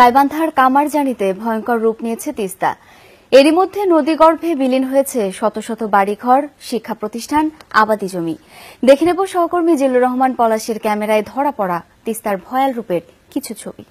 গাইবান্ধার কামারজানিতে ভয়ঙ্কর রূপ নিয়েছে তিস্তা এরই মধ্যে নদীগর্ভে বিলীন হয়েছে শত শত বাড়িঘর শিক্ষা প্রতিষ্ঠান আবাদি জমি দেখে নেব সহকর্মী জিল্লুর রহমান পলাশের ক্যামেরায় ধরা পড়া তিস্তার ভয়াল রূপের কিছু ছবি